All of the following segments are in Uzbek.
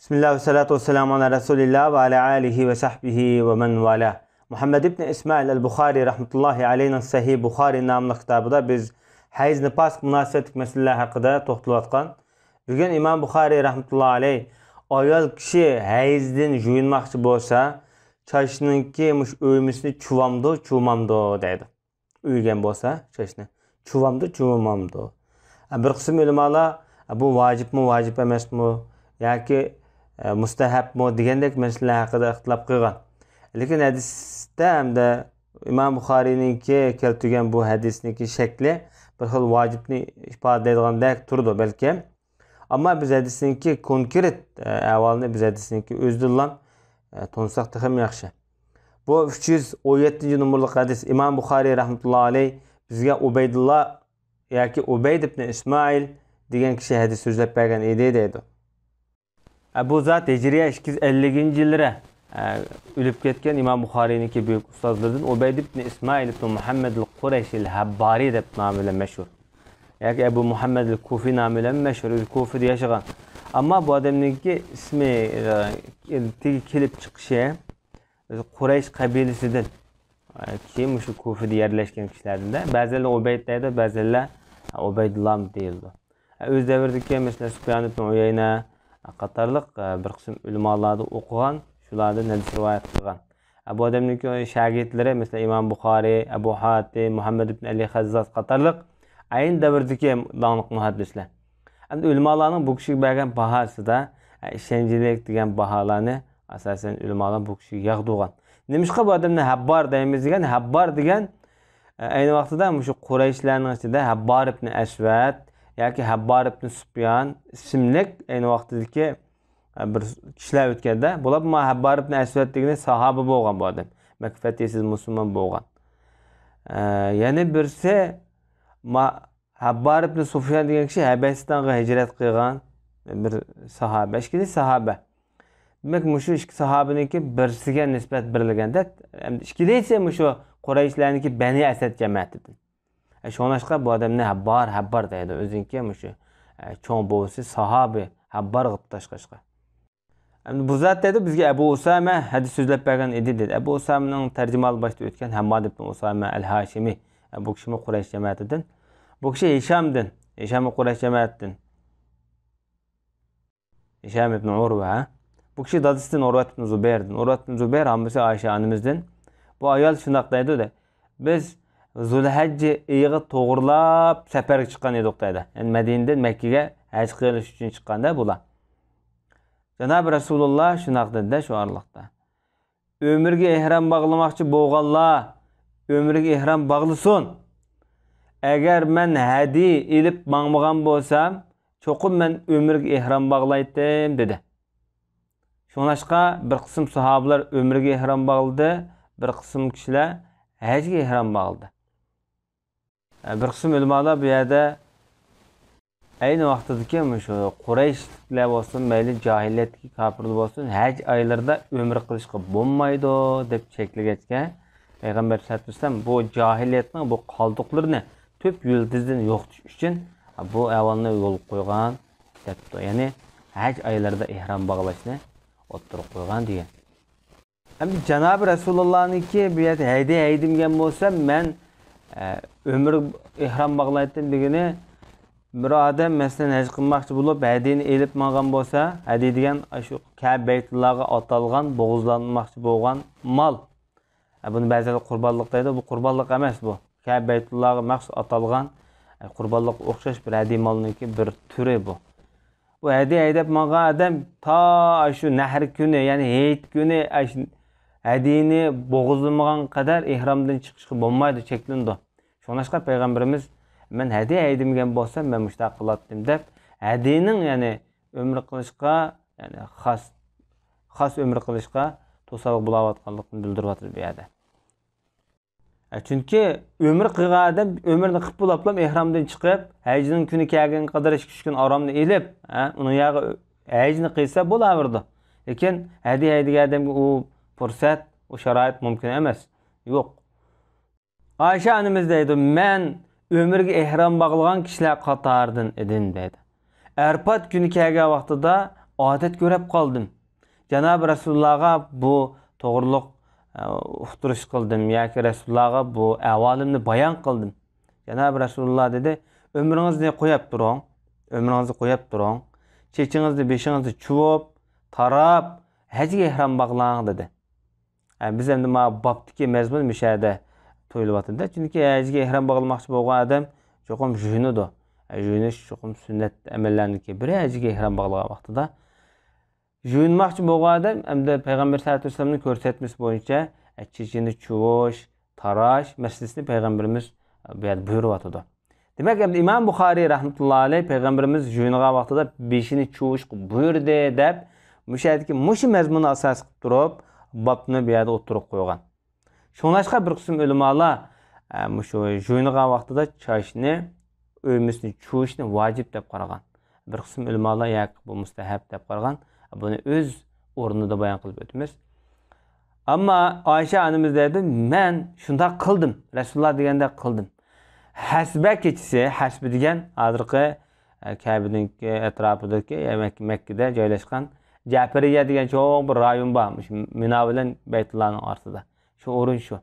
Bismillah, salatu vesselamu ala Resulillah ve ala alihi ve sahbihi ve men vala. Muhammed ibn İsmail el-Buxari rahmetullahi aleyhinin Sahih Buxari namlı kitabında biz həyz nifas münasibət məsələləri haqqında toxtulatqan. Bu gün İmam Buxari rahmetullahi aleyh ayol kişi həyzdən yuyunmaqçı bolsa, çaşınınki müş öymüsünü çuvamdı, çuvmamdı deydi. Üygen bolsa çaşını çuvamdı, çuvmamdı. Bir qism ulamalar bu vacibmi, vacib emasmi? Yoki mustahabmi degandek mana shular haqida ixtilob qilgan lekin hadisda hamda imom buxoriyniki keltirgan bu hadisniki shakli bir xil vojibni ifodalaydigandek turdi balki ammo biz hadisniki konkret ahvolni biz hadisniki o'zidillam to'nsaq ham yaxshi bu uch yuz o'n yettinchi nomerli hadis imom buxoriy rahmatullohi alayh bizga ubaydulloh yoki ubayd ibn ismoil degan kishi hadis so'zlab bergan edi deydi bu zot hijriya ikki yuz elliginchi yilda o'lib ketgan imom buxoriyniki buyuk ustozlardan ubayd ibn ismoil ibn muhammad al qurayshi al habbariy deb nomi bilan mashhur yoki abu muhammad al kufiy nomi bilan mashhur kufida yashagan ammo bu odamniki ismi kelib chiqishi quraysh qabilasidan keyin shu kufida yerlashgan kishilardan ba'zilar ubayd deydi ba'zilar ubaydulam deyildi o'z davridagi masalan sufyan ibn uyayna qatorliq e, bir qism ulamolarni o'qigan shularni hadis rivoyat qilgan bu odamniki shogirdlari masalan imom buxoriy abu hati muhammad ibn ali hazzat qatorliq ayni davrdagi donliq muhaddislar endi ulamolarning bu kishiga bergan bahosida e, ishonchlilik degan baholarni asosan ulamolar bu kishiga yog'dirgan nimishqa bu odamni habbor deymiz degan habbor degan e, ayni vaqtida shu qurayshlarning ichida habbor ibn asvat yoki habbor ibn subyon ismlik ayni vaqtidagi e, bir kishilar o'tganda bular habbor ibn asvad degan sahoba bo'lgan bu odam musulmon bo'lgan e, yana birsi habbor ibn sufyon degan kishi habasistonga hijrat qilgan bir sahoba ikkisi sahoba demak mushu ikki sahobaniki birsiga nisbat berilganda ikkida esa mushu qurayshlarniki bani asad jamoatidan شۆنەشقا بۆ ئادەم نە هەبار هەبەر دەێت ئۆزینکێ مشی چۆن بۆسی سەهابێ هەبەر قتەشقشقە bu zat dedi bizga Abu Usama hadis so'zlab bergan edi dedi. Abu Usama'ning tarjimali boshda o'tgan Hammad ibn Usama al-Hashimi e, bu kishi Quraysh jamiyatidan. Bu kishi Hishamdan, Hisham Quraysh jamiyatidan. Hisham ibn Urva. Hə? Bu kishi dadasidan Urvat ibn Zubayrdan. Urvat ibn Zubayr hammasi Aisha onamizdan. Bu ayol shundoq deydi-da. Biz зулхәжжі иығы тоғырлап сәпәрге шыққан еді оқтайды яғни мәдинеден мәккеге әж қылыш үшін шыққанда бұла Жана бір расулалла шұнақдыда да арлықта өмірге ихрам бағламақшы болғанла өмірге ихрам бағылсын әгәр мен әди иліп маңмаған болсам чоқым мен өмірге ихрам бағылайтын деді шонашқа бір қысым сахабалар өмірге ихрам бағылды бір қысым кішілер әжге ихрам бағылды Э, bir qism ulamolar bu yerda ayni vaqtidagi shu qurayshlar bo'lsin mayli johiliyatki kofirlar bo'lsin haj oylarida umr qilishga bo'lmaydi deb cheklagachga payg'ambar sallallohu bu johiliyatning bu qoldiqlarini to'p yulduzdan yo'qotish uchun bu avvalni yo'l qo'ygan debdi ya'ni haj oylarida ehrom bog'lashni o'ttirib qo'ygan degan endi janobi rasulullohniki bu yerda haydi haydimgan bo'lsa man ömür ihram bağlaytın degeni bir adam mesela hac kılmakçı bulup hediyeni elip magan bo'lsa hadiy degan shu kabaytlarga atalgan bo'g'izlanmoqchi bo'lgan mol buni ba'zilar qurbonliq deydi bu kurbanlık emas bu kabaytlarga maxsus atalgan kurbanlık o'xshash bir hediye malının ki bir türü bu bu hediye edip magan adam ta şu nahr günü ya'ni hayit kuni әдейіне боғызылмаған қадар ихрамдан шығышқа болмайды шектінді шонашқа пайғамбарымыз мен әдей әйдімген болсам мен мұшта қылатым деп әдейінің яғни өмір қылышқа яғни хас хас өмір қылышқа тосалық бола жатқандығын білдіріп жатыр бұл ә, чүнки өмір қыға адам өмірді қып болып алып ихрамдан шығып әжінің күні келген қадар ішкі үшкен арамды иліп ә, оның аяғы әжіні қиса бола берді екен әдей әйдеген адамға ол fırsat o şərait mümkün emas. yok. Ayşe annemiz deydi, "Men ömürge ehram bağlagan kişiler qatardan edin deydi. Erpat günü kelgan vaqtida odat görüp qoldim. Janob resulullah'a bu to'g'riliq e, uqtirish ya ki resulullah'a bu ahvolimni bayon qildim. Janob Rasulullah dedi, "Ömrüngizni qo'yib turing, ömrünüzü qo'yib turing. Chechingizni, beshingizni chuvib, tarab, hajga ehram bog'lang" dedi. bizə indi ma baptiki məzmun müşahidə toyulyaptida chunki hajga ehrom bog'lamoqchi bo'lgan odam cho'qim junidir junish cho'qim sunnat amallarniki biri hajga ehrom bog'lagan vaqtida juyinmoqchi bo'lgan odam hamda payg'ambar sallallohu alayhi vasallamni ko'rsatmasi bo'yicha chechini chuvish tarash masjidni payg'ambarimiz buyuryotidi demak endi imom buxoriy rahmatullohi alayhi payg'ambarimiz juyingan vaqtida beshini chuvish buyurdi deb mushu mazmunni asos qilib turib babni bu yerda o'tirib qo'ygan shunglashqa bir qism ulamolar shu jo'ynigan vaqtida choyshni o'ymisni chuvishni vojib deb qaragan bir qism ulamolar yoki bu mustahab deb qaragan buni o'z o'rnida bayon qilib o'tamiz ammo oysha onamiz deydi man shundoq qildim rasululloh deganda qildim hasba kechasi hasbi degan hozirgi kabininki atrofidagi Makkada joylashgan Cəfəriyyə deyən çox bir rayon varmış. Münavilən bəytlərin arasında. Şuurun şu.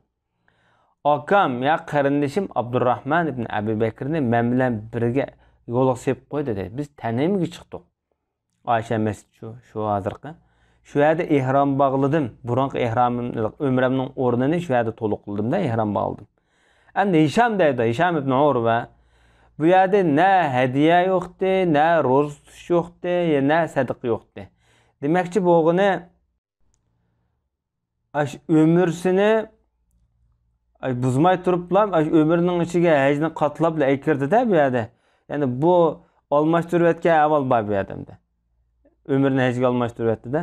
Akam ya qarindişim Abdurrahman ibn Əbi Bəkrini mən bilən birgə yola sevib qoydu dedi. Biz tənəymə çıxdıq. Ayşə məscid şu, şu hazırqı. Şu yerdə ihram bağladım. Buranq ihramım, ömrəmin ornunu şu yerdə toluqladım da ihram bağladım. Əmdə Hişam deyirdi, Hişam ibn Urvə. Bu yerdə nə hədiyə yoxdur, nə roz tutuş yoxdur, nə sədqə yoxdur. demakchi bo'lg'ini ash umrsini buzmay turibla umrining ichiga hajni qotlab kirdida bu yerda ya'ni bu almashtirayotgan amal bor bu yerda umrni hajga almashtiryaptida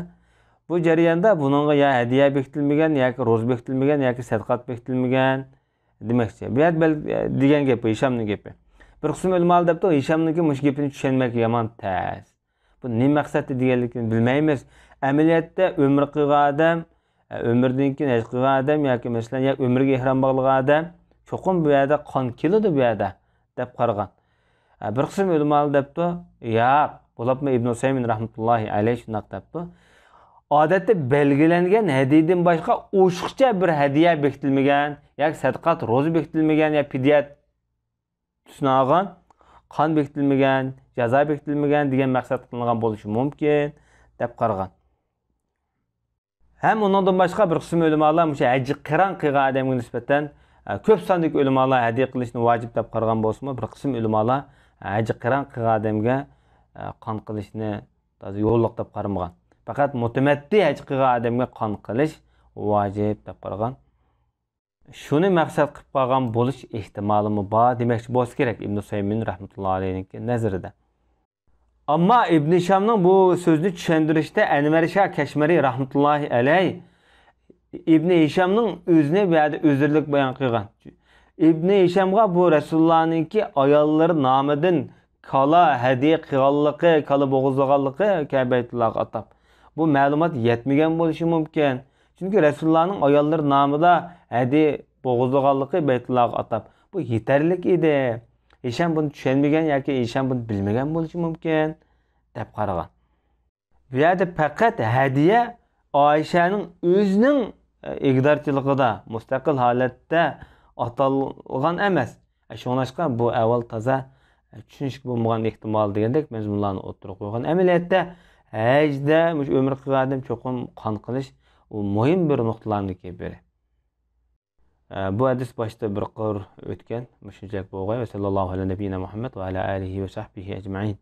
bu jarayonda buningga yo hadya bekitilmagan yoki ro'z bekitilmagan yoki sadqat bekitilmagan demakchi bu yer e, degan gapi ishomni gapi bir qism ulamolar debdi ishamniki mush gapini tushunmak yomon tas bu nima maqsadda deganligini bilmaymiz amaliyotda umr qilgan odam e, umrdan keyin haj qilgan odam yoki masalan yo umrga ehrom bog'lagan odam cho'qim bu yerda qon keladi bu yerda deb qaragan e, bir qism ulamolar debdi yo'q bo'lapmi ibn usaymin rahmatullohi alayhi shundoq debdi odatda belgilangan hadiydan boshqa o'shiqcha bir hadiya bekitilmagan yoki sadqat ro'za bekitilmagan yo fidyat tusini qon bekitilmagan jazo bekitilmagan degan maqsad qilingan bo'lishi mumkin deb qaragan ham undan boshqa bir qism ulamolar o'sha haji qiron qilgan odamga nisbatan e, ko'p sonli ulamolar hadya qilishni vojib deb qaragan bo'lsinmi bir qism ulamolar haji e, qiron qilgan odamga e, qon qilishni yo'lliq deb qaramagan faqat mutamaddi haj qilgan odamga qon qilish vojib deb qaragan shuni maqsad qilib qolgan bo'lish ehtimolimi bor demoqchi bo'lsa kerak ibn saymin rahmatullohi alayhi nazarida ammo ibn shamning bu so'zni tushuntirishda anvar shah kashmariy rahmatullohi alay ibn hishamning o'zini buyoqda uzrlik bayon qilgan ibn hishamga bu rasulullohniki ayollar nomidan kala hadya qilganligi kala bo'g'izlaganligi kabaytullohga atab bu ma'lumot yetmagan bo'lishi mumkin chunki rasulullohning ayollar nomida hadi boğuzluğallıqı Beytullah atab. Bu yeterlik idi. Hişam bunu düşünmegen yoki Hişam bunu bilmegen bo'lishi mumkin deb qaragan. Bu yerda faqat hadiya Oyshaning o'zining iqdorchiligida mustaqil holatda atalgan emas. Shunashqa bu avval toza tushunish bo'lmagan ehtimol degandek mazmunlarni o'tirib qo'ygan. Amaliyotda hajda o'mr qilgan cho'qim qon qilish u muhim bir nuqtalarniki biri. bu hadis boshida bir qur o'tgan mushunchalik bo'lg'ay va sallallohu ala nabiyina muhammad va ala alihi va sahbihi ajmain